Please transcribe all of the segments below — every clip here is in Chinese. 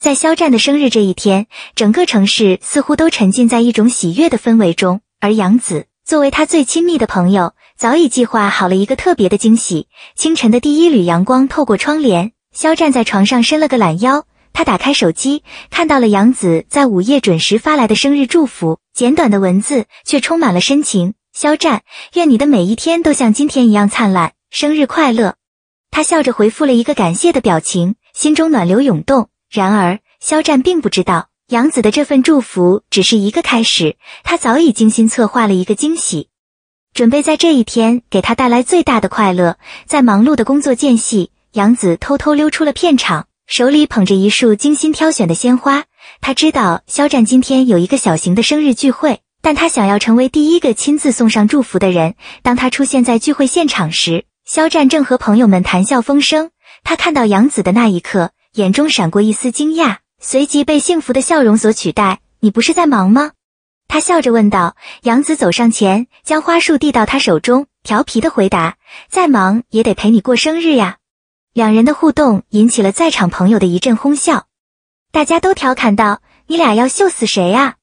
在肖战的生日这一天，整个城市似乎都沉浸在一种喜悦的氛围中。而杨紫作为他最亲密的朋友，早已计划好了一个特别的惊喜。清晨的第一缕阳光透过窗帘，肖战在床上伸了个懒腰。他打开手机，看到了杨紫在午夜准时发来的生日祝福，简短的文字却充满了深情。肖战，愿你的每一天都像今天一样灿烂，生日快乐！他笑着回复了一个感谢的表情，心中暖流涌动。然而，肖战并不知道，杨子的这份祝福只是一个开始。他早已精心策划了一个惊喜，准备在这一天给他带来最大的快乐。在忙碌的工作间隙，杨子偷偷溜出了片场，手里捧着一束精心挑选的鲜花。他知道肖战今天有一个小型的生日聚会，但他想要成为第一个亲自送上祝福的人。当他出现在聚会现场时，肖战正和朋友们谈笑风生。他看到杨子的那一刻。眼中闪过一丝惊讶，随即被幸福的笑容所取代。你不是在忙吗？他笑着问道。杨子走上前，将花束递到他手中，调皮的回答：“再忙也得陪你过生日呀。”两人的互动引起了在场朋友的一阵哄笑，大家都调侃道：“你俩要秀死谁啊？”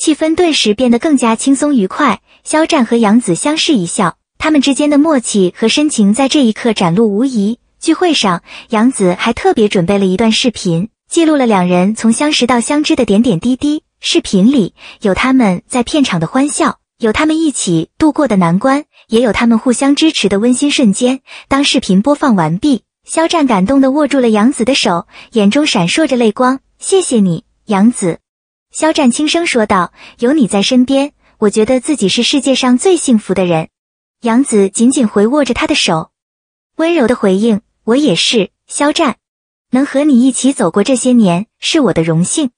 气氛顿时变得更加轻松愉快。肖战和杨子相视一笑，他们之间的默契和深情在这一刻展露无遗。聚会上，杨子还特别准备了一段视频，记录了两人从相识到相知的点点滴滴。视频里有他们在片场的欢笑，有他们一起度过的难关，也有他们互相支持的温馨瞬间。当视频播放完毕，肖战感动的握住了杨子的手，眼中闪烁着泪光。谢谢你，杨子。肖战轻声说道：“有你在身边，我觉得自己是世界上最幸福的人。”杨子紧紧回握着他的手，温柔的回应。我也是，肖战，能和你一起走过这些年是我的荣幸。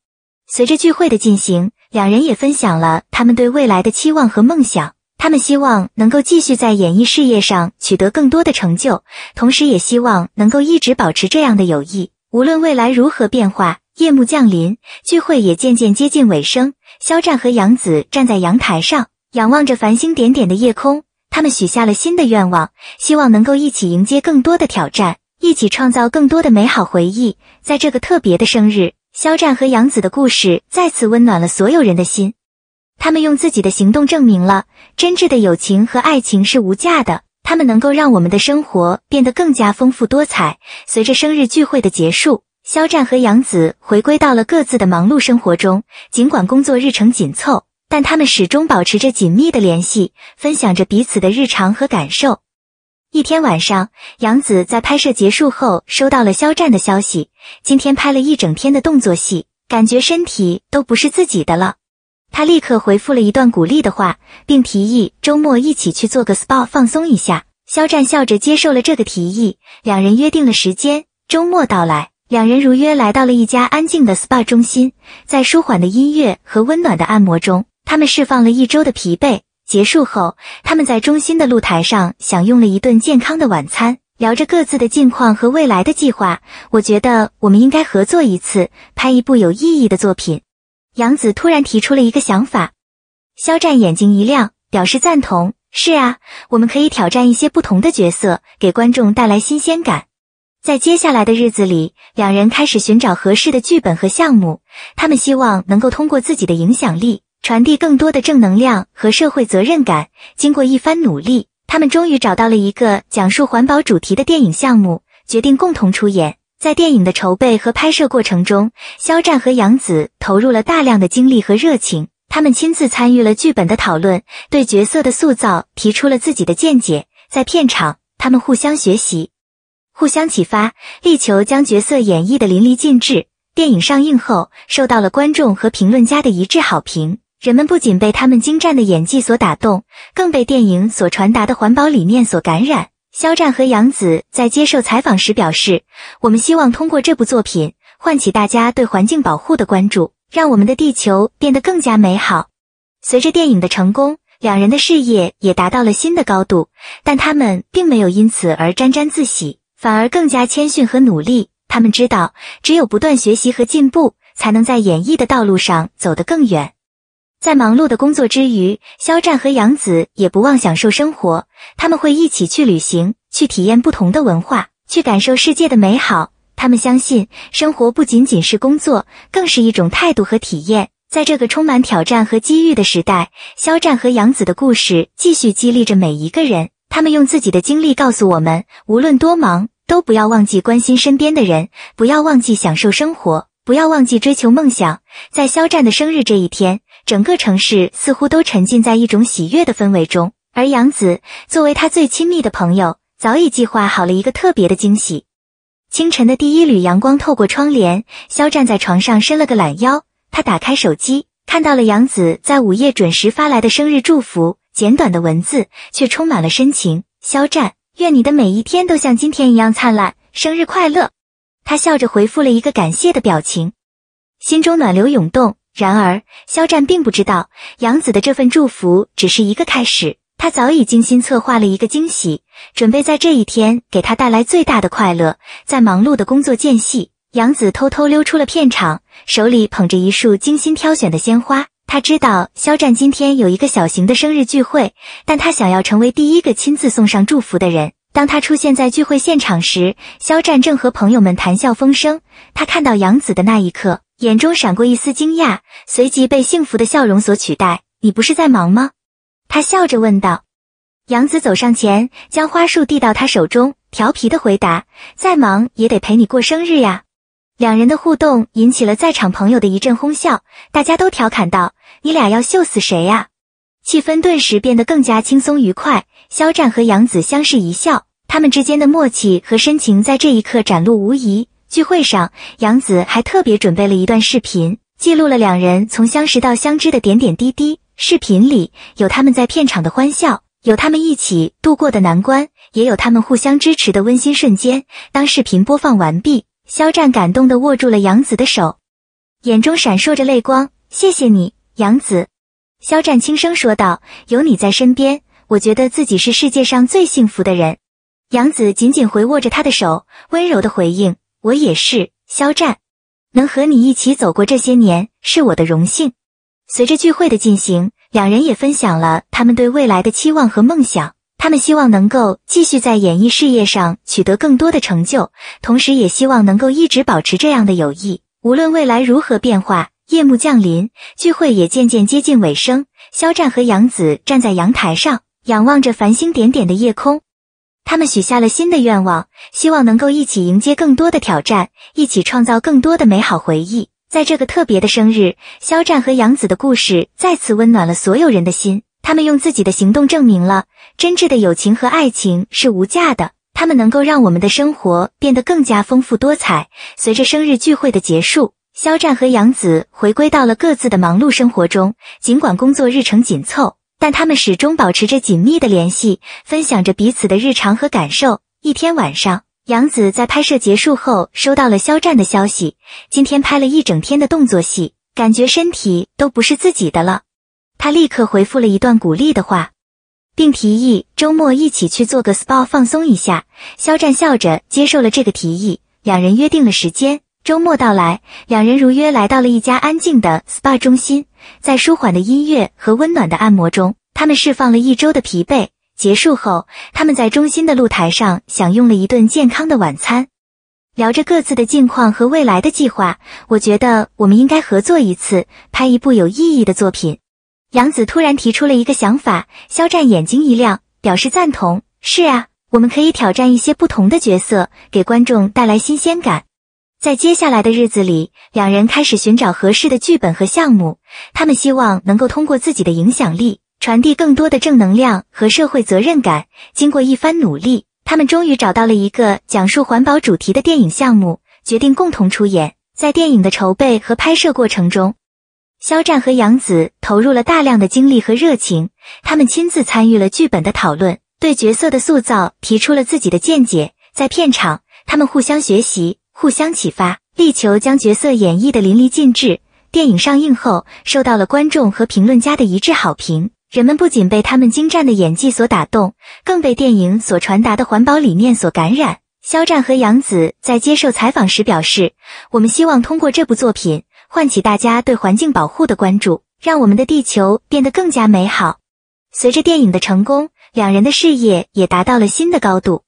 随着聚会的进行，两人也分享了他们对未来的期望和梦想。他们希望能够继续在演艺事业上取得更多的成就，同时也希望能够一直保持这样的友谊，无论未来如何变化。夜幕降临，聚会也渐渐接近尾声。肖战和杨紫站在阳台上，仰望着繁星点点的夜空。他们许下了新的愿望，希望能够一起迎接更多的挑战，一起创造更多的美好回忆。在这个特别的生日，肖战和杨紫的故事再次温暖了所有人的心。他们用自己的行动证明了真挚的友情和爱情是无价的，他们能够让我们的生活变得更加丰富多彩。随着生日聚会的结束，肖战和杨紫回归到了各自的忙碌生活中，尽管工作日程紧凑。但他们始终保持着紧密的联系，分享着彼此的日常和感受。一天晚上，杨紫在拍摄结束后收到了肖战的消息：“今天拍了一整天的动作戏，感觉身体都不是自己的了。”他立刻回复了一段鼓励的话，并提议周末一起去做个 spa 放松一下。肖战笑着接受了这个提议，两人约定了时间。周末到来，两人如约来到了一家安静的 spa 中心，在舒缓的音乐和温暖的按摩中。他们释放了一周的疲惫，结束后，他们在中心的露台上享用了一顿健康的晚餐，聊着各自的近况和未来的计划。我觉得我们应该合作一次，拍一部有意义的作品。杨子突然提出了一个想法，肖战眼睛一亮，表示赞同。是啊，我们可以挑战一些不同的角色，给观众带来新鲜感。在接下来的日子里，两人开始寻找合适的剧本和项目，他们希望能够通过自己的影响力。传递更多的正能量和社会责任感。经过一番努力，他们终于找到了一个讲述环保主题的电影项目，决定共同出演。在电影的筹备和拍摄过程中，肖战和杨紫投入了大量的精力和热情。他们亲自参与了剧本的讨论，对角色的塑造提出了自己的见解。在片场，他们互相学习，互相启发，力求将角色演绎的淋漓尽致。电影上映后，受到了观众和评论家的一致好评。人们不仅被他们精湛的演技所打动，更被电影所传达的环保理念所感染。肖战和杨紫在接受采访时表示：“我们希望通过这部作品，唤起大家对环境保护的关注，让我们的地球变得更加美好。”随着电影的成功，两人的事业也达到了新的高度。但他们并没有因此而沾沾自喜，反而更加谦逊和努力。他们知道，只有不断学习和进步，才能在演艺的道路上走得更远。在忙碌的工作之余，肖战和杨紫也不忘享受生活。他们会一起去旅行，去体验不同的文化，去感受世界的美好。他们相信，生活不仅仅是工作，更是一种态度和体验。在这个充满挑战和机遇的时代，肖战和杨紫的故事继续激励着每一个人。他们用自己的经历告诉我们：无论多忙，都不要忘记关心身边的人，不要忘记享受生活，不要忘记追求梦想。在肖战的生日这一天。整个城市似乎都沉浸在一种喜悦的氛围中，而杨子作为他最亲密的朋友，早已计划好了一个特别的惊喜。清晨的第一缕阳光透过窗帘，肖战在床上伸了个懒腰，他打开手机，看到了杨子在午夜准时发来的生日祝福，简短的文字却充满了深情。肖战愿你的每一天都像今天一样灿烂，生日快乐！他笑着回复了一个感谢的表情，心中暖流涌动。然而，肖战并不知道，杨子的这份祝福只是一个开始。他早已精心策划了一个惊喜，准备在这一天给他带来最大的快乐。在忙碌的工作间隙，杨子偷偷溜出了片场，手里捧着一束精心挑选的鲜花。他知道肖战今天有一个小型的生日聚会，但他想要成为第一个亲自送上祝福的人。当他出现在聚会现场时，肖战正和朋友们谈笑风生。他看到杨子的那一刻。眼中闪过一丝惊讶，随即被幸福的笑容所取代。你不是在忙吗？他笑着问道。杨子走上前，将花束递到他手中，调皮的回答：“再忙也得陪你过生日呀。”两人的互动引起了在场朋友的一阵哄笑，大家都调侃道：“你俩要秀死谁呀？”气氛顿时变得更加轻松愉快。肖战和杨子相视一笑，他们之间的默契和深情在这一刻展露无遗。聚会上，杨子还特别准备了一段视频，记录了两人从相识到相知的点点滴滴。视频里有他们在片场的欢笑，有他们一起度过的难关，也有他们互相支持的温馨瞬间。当视频播放完毕，肖战感动的握住了杨子的手，眼中闪烁着泪光。谢谢你，杨子。肖战轻声说道：“有你在身边，我觉得自己是世界上最幸福的人。”杨子紧紧回握着他的手，温柔的回应。我也是，肖战，能和你一起走过这些年是我的荣幸。随着聚会的进行，两人也分享了他们对未来的期望和梦想。他们希望能够继续在演艺事业上取得更多的成就，同时也希望能够一直保持这样的友谊，无论未来如何变化。夜幕降临，聚会也渐渐接近尾声。肖战和杨紫站在阳台上，仰望着繁星点点的夜空。他们许下了新的愿望，希望能够一起迎接更多的挑战，一起创造更多的美好回忆。在这个特别的生日，肖战和杨紫的故事再次温暖了所有人的心。他们用自己的行动证明了真挚的友情和爱情是无价的，他们能够让我们的生活变得更加丰富多彩。随着生日聚会的结束，肖战和杨紫回归到了各自的忙碌生活中，尽管工作日程紧凑。但他们始终保持着紧密的联系，分享着彼此的日常和感受。一天晚上，杨子在拍摄结束后收到了肖战的消息，今天拍了一整天的动作戏，感觉身体都不是自己的了。他立刻回复了一段鼓励的话，并提议周末一起去做个 spa 放松一下。肖战笑着接受了这个提议，两人约定了时间。周末到来，两人如约来到了一家安静的 SPA 中心，在舒缓的音乐和温暖的按摩中，他们释放了一周的疲惫。结束后，他们在中心的露台上享用了一顿健康的晚餐，聊着各自的近况和未来的计划。我觉得我们应该合作一次，拍一部有意义的作品。杨子突然提出了一个想法，肖战眼睛一亮，表示赞同。是啊，我们可以挑战一些不同的角色，给观众带来新鲜感。在接下来的日子里，两人开始寻找合适的剧本和项目。他们希望能够通过自己的影响力，传递更多的正能量和社会责任感。经过一番努力，他们终于找到了一个讲述环保主题的电影项目，决定共同出演。在电影的筹备和拍摄过程中，肖战和杨紫投入了大量的精力和热情。他们亲自参与了剧本的讨论，对角色的塑造提出了自己的见解。在片场，他们互相学习。互相启发，力求将角色演绎的淋漓尽致。电影上映后，受到了观众和评论家的一致好评。人们不仅被他们精湛的演技所打动，更被电影所传达的环保理念所感染。肖战和杨紫在接受采访时表示：“我们希望通过这部作品，唤起大家对环境保护的关注，让我们的地球变得更加美好。”随着电影的成功，两人的事业也达到了新的高度。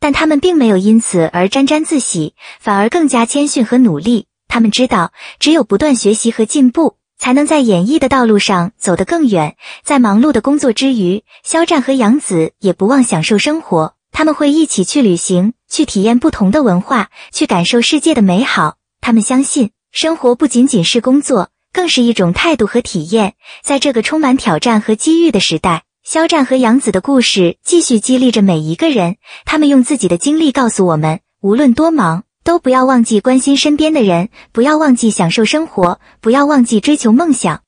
但他们并没有因此而沾沾自喜，反而更加谦逊和努力。他们知道，只有不断学习和进步，才能在演艺的道路上走得更远。在忙碌的工作之余，肖战和杨紫也不忘享受生活。他们会一起去旅行，去体验不同的文化，去感受世界的美好。他们相信，生活不仅仅是工作，更是一种态度和体验。在这个充满挑战和机遇的时代。肖战和杨紫的故事继续激励着每一个人。他们用自己的经历告诉我们：无论多忙，都不要忘记关心身边的人，不要忘记享受生活，不要忘记追求梦想。